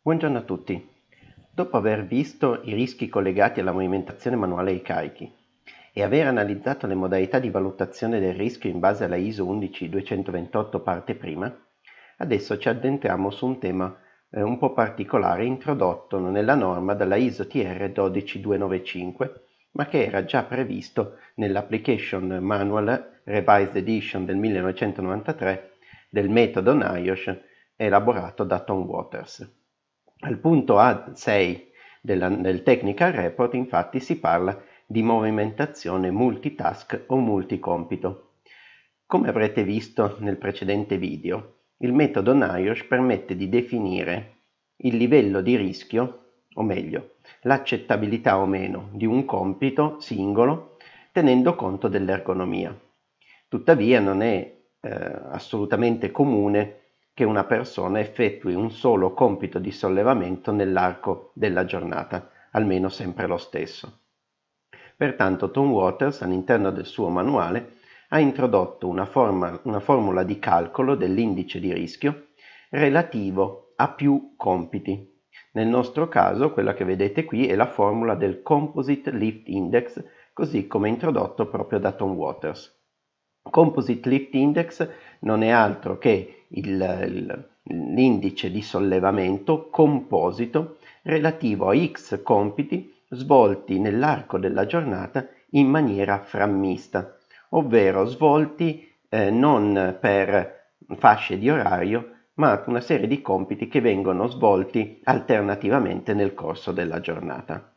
Buongiorno a tutti. Dopo aver visto i rischi collegati alla movimentazione manuale ai carichi e aver analizzato le modalità di valutazione del rischio in base alla ISO 11228 parte prima, adesso ci addentriamo su un tema eh, un po' particolare introdotto nella norma dalla ISO TR 12295 ma che era già previsto nell'Application Manual Revised Edition del 1993 del metodo NIOSH elaborato da Tom Waters. Al punto A6 della, del Technical Report infatti si parla di movimentazione multitask o multicompito. Come avrete visto nel precedente video, il metodo NIOSH permette di definire il livello di rischio, o meglio, l'accettabilità o meno di un compito singolo tenendo conto dell'ergonomia. Tuttavia non è eh, assolutamente comune che una persona effettui un solo compito di sollevamento nell'arco della giornata, almeno sempre lo stesso. Pertanto Tom Waters all'interno del suo manuale ha introdotto una, forma, una formula di calcolo dell'indice di rischio relativo a più compiti. Nel nostro caso quella che vedete qui è la formula del Composite Lift Index così come introdotto proprio da Tom Waters. Composite Lift Index non è altro che l'indice di sollevamento composito relativo a X compiti svolti nell'arco della giornata in maniera frammista, ovvero svolti eh, non per fasce di orario, ma una serie di compiti che vengono svolti alternativamente nel corso della giornata.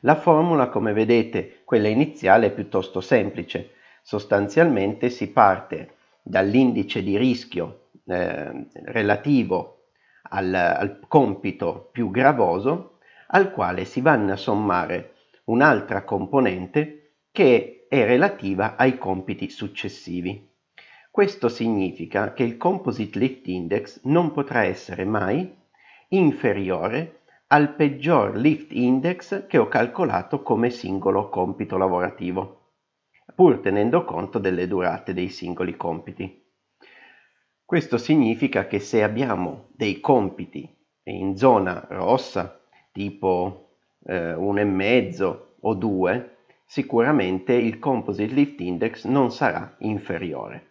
La formula, come vedete, quella iniziale è piuttosto semplice, Sostanzialmente si parte dall'indice di rischio eh, relativo al, al compito più gravoso al quale si vanno a sommare un'altra componente che è relativa ai compiti successivi. Questo significa che il Composite Lift Index non potrà essere mai inferiore al peggior lift index che ho calcolato come singolo compito lavorativo pur tenendo conto delle durate dei singoli compiti. Questo significa che se abbiamo dei compiti in zona rossa, tipo eh, mezzo o due, sicuramente il Composite Lift Index non sarà inferiore.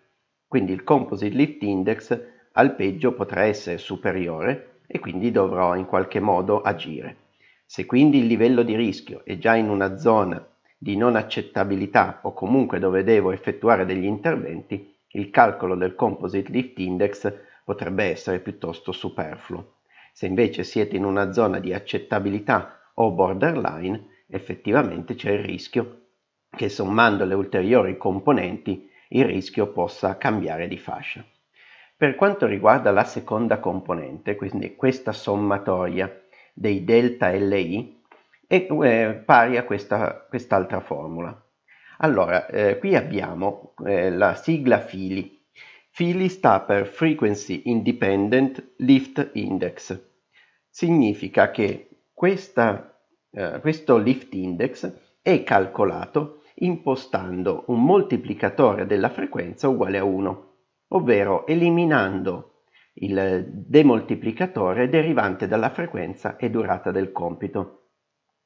Quindi il Composite Lift Index al peggio potrà essere superiore e quindi dovrò in qualche modo agire. Se quindi il livello di rischio è già in una zona di non accettabilità o comunque dove devo effettuare degli interventi, il calcolo del Composite Lift Index potrebbe essere piuttosto superfluo. Se invece siete in una zona di accettabilità o borderline, effettivamente c'è il rischio che sommando le ulteriori componenti il rischio possa cambiare di fascia. Per quanto riguarda la seconda componente, quindi questa sommatoria dei delta LI, è eh, pari a questa, quest'altra formula. Allora, eh, qui abbiamo eh, la sigla FILI. FILI sta per Frequency Independent Lift Index. Significa che questa, eh, questo lift index è calcolato impostando un moltiplicatore della frequenza uguale a 1, ovvero eliminando il demoltiplicatore derivante dalla frequenza e durata del compito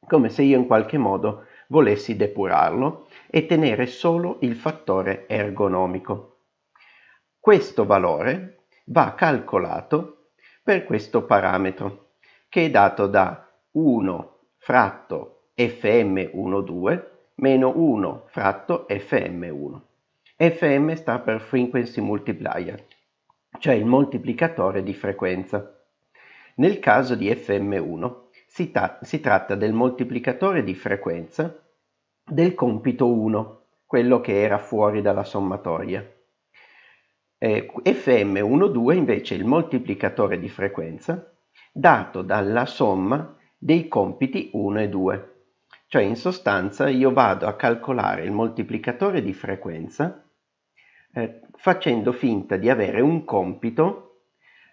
come se io in qualche modo volessi depurarlo e tenere solo il fattore ergonomico. Questo valore va calcolato per questo parametro che è dato da 1 fratto fm12 meno 1 fratto fm1. fm sta per frequency multiplier, cioè il moltiplicatore di frequenza. Nel caso di fm1 si, tra- si tratta del moltiplicatore di frequenza del compito 1, quello che era fuori dalla sommatoria. Eh, FM12 invece è il moltiplicatore di frequenza dato dalla somma dei compiti 1 e 2. Cioè in sostanza io vado a calcolare il moltiplicatore di frequenza eh, facendo finta di avere un compito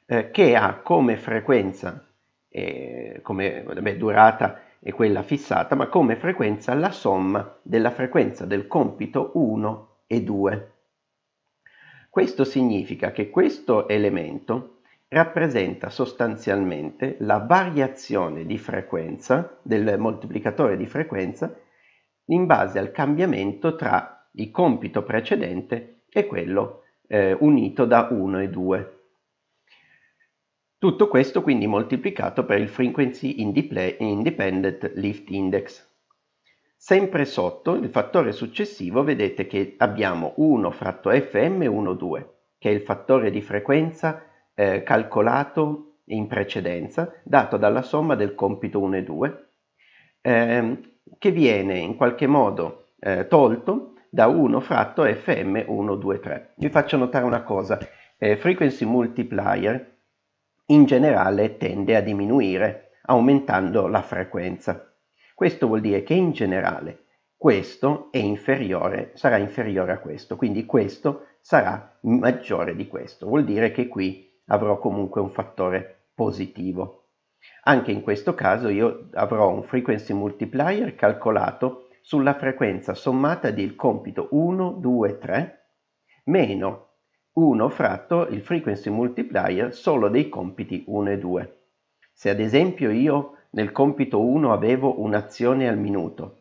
eh, che ha come frequenza eh, come beh, durata è quella fissata, ma come frequenza la somma della frequenza del compito 1 e 2. Questo significa che questo elemento rappresenta sostanzialmente la variazione di frequenza del moltiplicatore di frequenza in base al cambiamento tra il compito precedente e quello eh, unito da 1 e 2. Tutto questo quindi moltiplicato per il Frequency Independent Lift Index. Sempre sotto il fattore successivo vedete che abbiamo 1 fratto FM12, che è il fattore di frequenza eh, calcolato in precedenza, dato dalla somma del compito 1 e 2, ehm, che viene in qualche modo eh, tolto da 1 fratto FM123. Vi faccio notare una cosa, eh, Frequency Multiplier in generale tende a diminuire, aumentando la frequenza. Questo vuol dire che in generale questo inferiore, sarà inferiore a questo, quindi questo sarà maggiore di questo. Vuol dire che qui avrò comunque un fattore positivo. Anche in questo caso io avrò un frequency multiplier calcolato sulla frequenza sommata del compito 1, 2, 3 meno 1 fratto il frequency multiplier solo dei compiti 1 e 2. Se ad esempio io nel compito 1 avevo un'azione al minuto,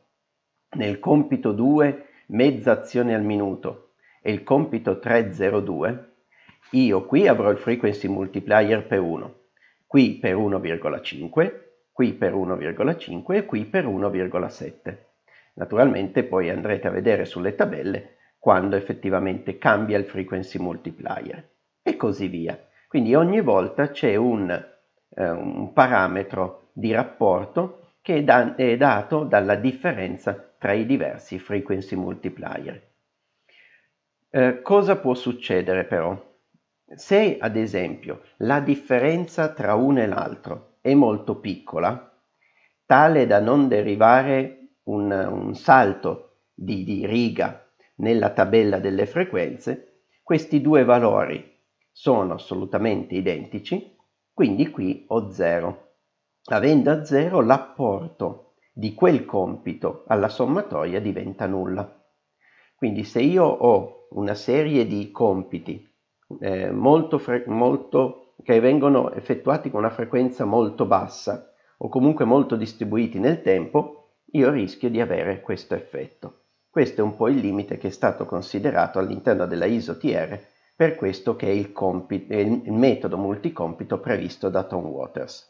nel compito 2 mezza azione al minuto e il compito 302, io qui avrò il frequency multiplier per 1, qui per 1,5, qui per 1,5 e qui per 1,7. Naturalmente poi andrete a vedere sulle tabelle quando effettivamente cambia il frequency multiplier e così via. Quindi ogni volta c'è un, eh, un parametro di rapporto che è, da è dato dalla differenza tra i diversi frequency multiplier. Eh, cosa può succedere però? Se ad esempio la differenza tra uno e l'altro è molto piccola, tale da non derivare un, un salto di, di riga nella tabella delle frequenze, questi due valori sono assolutamente identici, quindi qui ho 0. Avendo a 0 l'apporto di quel compito alla sommatoria diventa nulla. Quindi se io ho una serie di compiti eh, molto molto, che vengono effettuati con una frequenza molto bassa o comunque molto distribuiti nel tempo, io rischio di avere questo effetto. Questo è un po' il limite che è stato considerato all'interno della ISO-TR per questo che è il, compito, il metodo multicompito previsto da Tom Waters.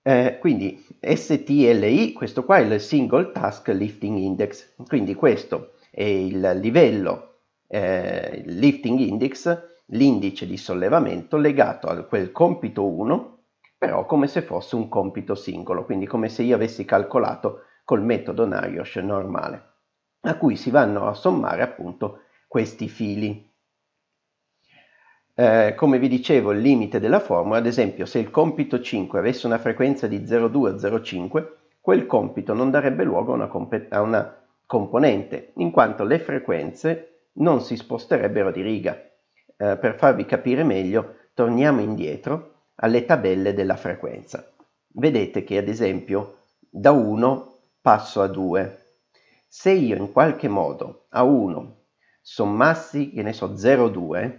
Eh, quindi STLI, questo qua è il Single Task Lifting Index, quindi questo è il livello eh, Lifting Index, l'indice di sollevamento legato a quel compito 1, però come se fosse un compito singolo, quindi come se io avessi calcolato col metodo NIOSH normale, a cui si vanno a sommare appunto questi fili. Eh, come vi dicevo, il limite della formula, ad esempio, se il compito 5 avesse una frequenza di 0,2-0,5, quel compito non darebbe luogo a una, a una componente, in quanto le frequenze non si sposterebbero di riga. Eh, per farvi capire meglio, torniamo indietro alle tabelle della frequenza. Vedete che ad esempio da 1 passo a 2. Se io in qualche modo a 1 sommassi, che ne so, 0,2,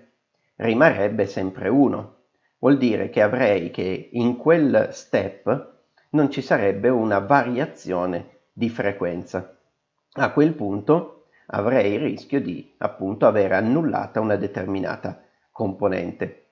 rimarrebbe sempre 1. Vuol dire che avrei che in quel step non ci sarebbe una variazione di frequenza. A quel punto avrei il rischio di appunto aver annullata una determinata componente.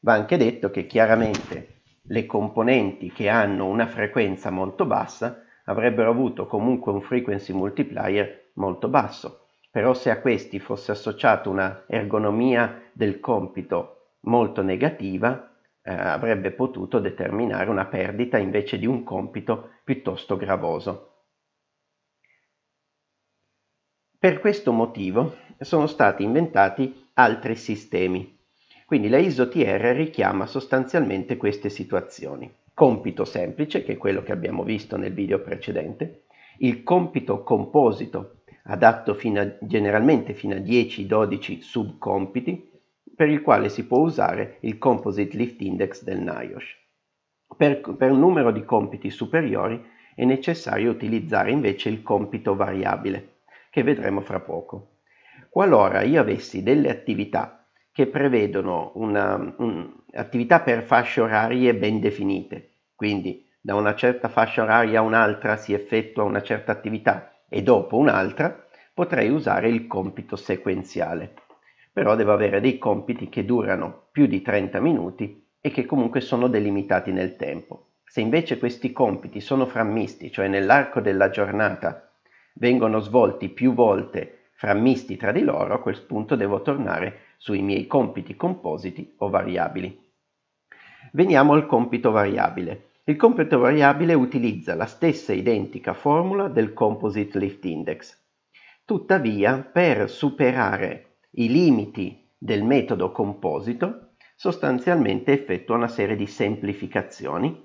Va anche detto che chiaramente le componenti che hanno una frequenza molto bassa avrebbero avuto comunque un frequency multiplier molto basso. Però se a questi fosse associata una ergonomia del compito molto negativa, eh, avrebbe potuto determinare una perdita invece di un compito piuttosto gravoso. Per questo motivo sono stati inventati altri sistemi. Quindi la ISO-TR richiama sostanzialmente queste situazioni compito semplice, che è quello che abbiamo visto nel video precedente, il compito composito, adatto fino a, generalmente fino a 10-12 subcompiti, per il quale si può usare il Composite Lift Index del NIOSH. Per, per un numero di compiti superiori è necessario utilizzare invece il compito variabile, che vedremo fra poco. Qualora io avessi delle attività che prevedono un'attività un, per fasce orarie ben definite, quindi da una certa fascia oraria a un'altra si effettua una certa attività e dopo un'altra, potrei usare il compito sequenziale. Però devo avere dei compiti che durano più di 30 minuti e che comunque sono delimitati nel tempo. Se invece questi compiti sono frammisti, cioè nell'arco della giornata vengono svolti più volte frammisti tra di loro, a quel punto devo tornare sui miei compiti compositi o variabili. Veniamo al compito variabile. Il compito variabile utilizza la stessa identica formula del Composite Lift Index. Tuttavia, per superare i limiti del metodo composito, sostanzialmente effettua una serie di semplificazioni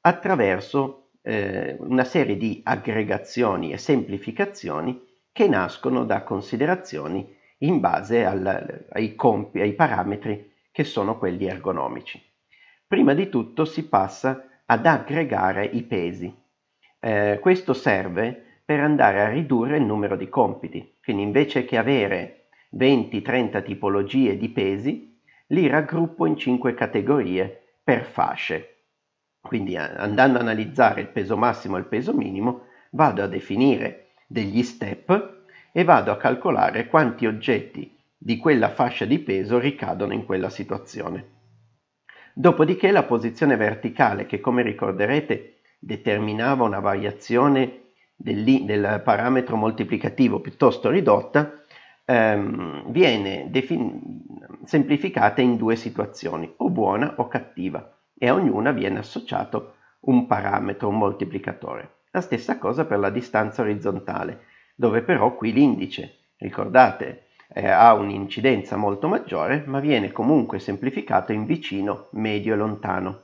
attraverso eh, una serie di aggregazioni e semplificazioni che nascono da considerazioni in base al, ai, compi, ai parametri che sono quelli ergonomici. Prima di tutto si passa ad aggregare i pesi. Eh, questo serve per andare a ridurre il numero di compiti, quindi invece che avere 20-30 tipologie di pesi, li raggruppo in 5 categorie per fasce. Quindi eh, andando ad analizzare il peso massimo e il peso minimo, vado a definire degli step e vado a calcolare quanti oggetti di quella fascia di peso ricadono in quella situazione. Dopodiché la posizione verticale, che come ricorderete determinava una variazione del, del parametro moltiplicativo piuttosto ridotta, ehm, viene semplificata in due situazioni, o buona o cattiva, e a ognuna viene associato un parametro, un moltiplicatore. La stessa cosa per la distanza orizzontale dove però qui l'indice, ricordate, eh, ha un'incidenza molto maggiore, ma viene comunque semplificato in vicino, medio e lontano.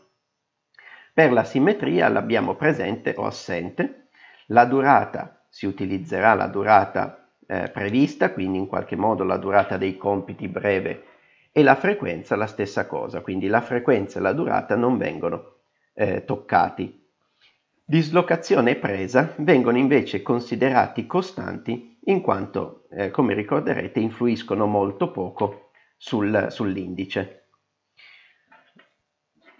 Per la simmetria l'abbiamo presente o assente, la durata, si utilizzerà la durata eh, prevista, quindi in qualche modo la durata dei compiti breve, e la frequenza la stessa cosa, quindi la frequenza e la durata non vengono eh, toccati. Dislocazione e presa vengono invece considerati costanti in quanto, eh, come ricorderete, influiscono molto poco sul, sull'indice.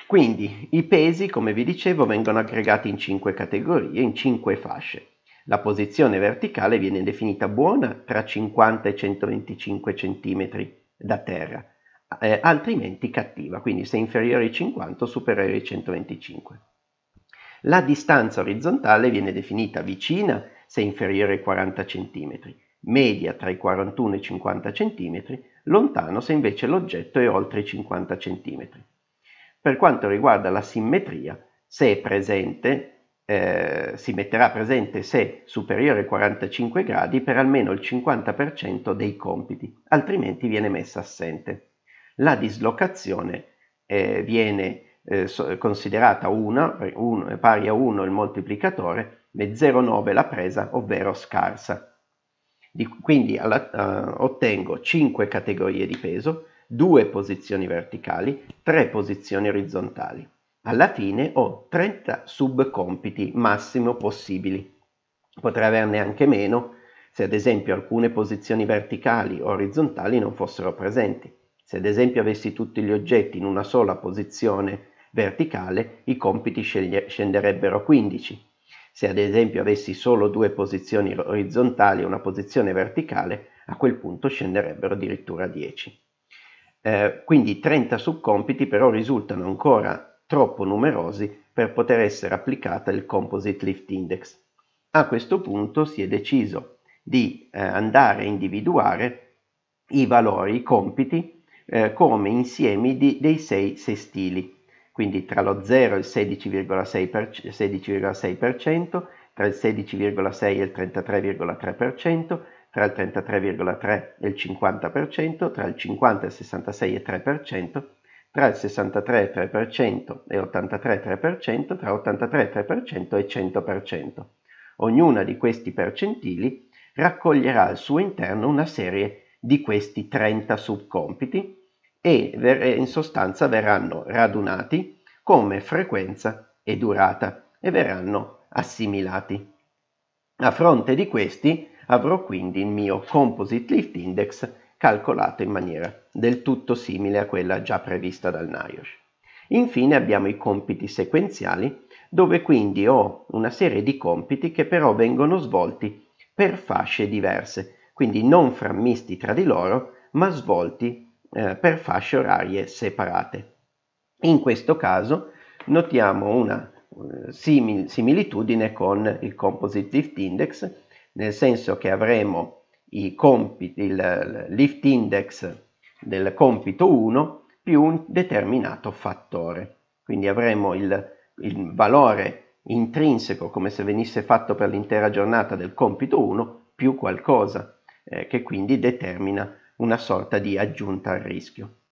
Quindi i pesi, come vi dicevo, vengono aggregati in cinque categorie, in cinque fasce. La posizione verticale viene definita buona tra 50 e 125 cm da terra, eh, altrimenti cattiva, quindi se inferiore ai 50 o superiore ai 125. La distanza orizzontale viene definita vicina se inferiore ai 40 cm, media tra i 41 e i 50 cm, lontano se invece l'oggetto è oltre i 50 cm. Per quanto riguarda la simmetria, se è presente, eh, si metterà presente se superiore ai 45 gradi per almeno il 50% dei compiti, altrimenti viene messa assente. La dislocazione eh, viene eh, considerata 1, eh, eh, pari a 1 il moltiplicatore, e 0,9 la presa, ovvero scarsa. Di, quindi alla, uh, ottengo 5 categorie di peso, 2 posizioni verticali, 3 posizioni orizzontali. Alla fine ho 30 subcompiti massimo possibili. Potrei averne anche meno, se ad esempio alcune posizioni verticali o orizzontali non fossero presenti. Se ad esempio avessi tutti gli oggetti in una sola posizione verticale i compiti scenderebbero a 15. Se ad esempio avessi solo due posizioni orizzontali e una posizione verticale, a quel punto scenderebbero addirittura a 10. Eh, quindi 30 subcompiti però risultano ancora troppo numerosi per poter essere applicata il Composite Lift Index. A questo punto si è deciso di eh, andare a individuare i valori, i compiti, eh, come insiemi di, dei sei sestili quindi tra lo 0 e il 16,6%, 16 tra il 16,6 e il 33,3%, tra il 33,3 e il 50%, tra il 50 e il 66,3%, tra il 63,3% e 83,3%, tra 83,3% e 100%. Ognuna di questi percentili raccoglierà al suo interno una serie di questi 30 subcompiti e in sostanza verranno radunati come frequenza e durata e verranno assimilati. A fronte di questi avrò quindi il mio Composite Lift Index calcolato in maniera del tutto simile a quella già prevista dal NIOSH. Infine abbiamo i compiti sequenziali dove quindi ho una serie di compiti che però vengono svolti per fasce diverse, quindi non frammisti tra di loro ma svolti eh, per fasce orarie separate. In questo caso notiamo una eh, simil similitudine con il composite lift index, nel senso che avremo i compiti, il lift index del compito 1 più un determinato fattore. Quindi avremo il, il valore intrinseco, come se venisse fatto per l'intera giornata del compito 1, più qualcosa, eh, che quindi determina una sorta di aggiunta al rischio.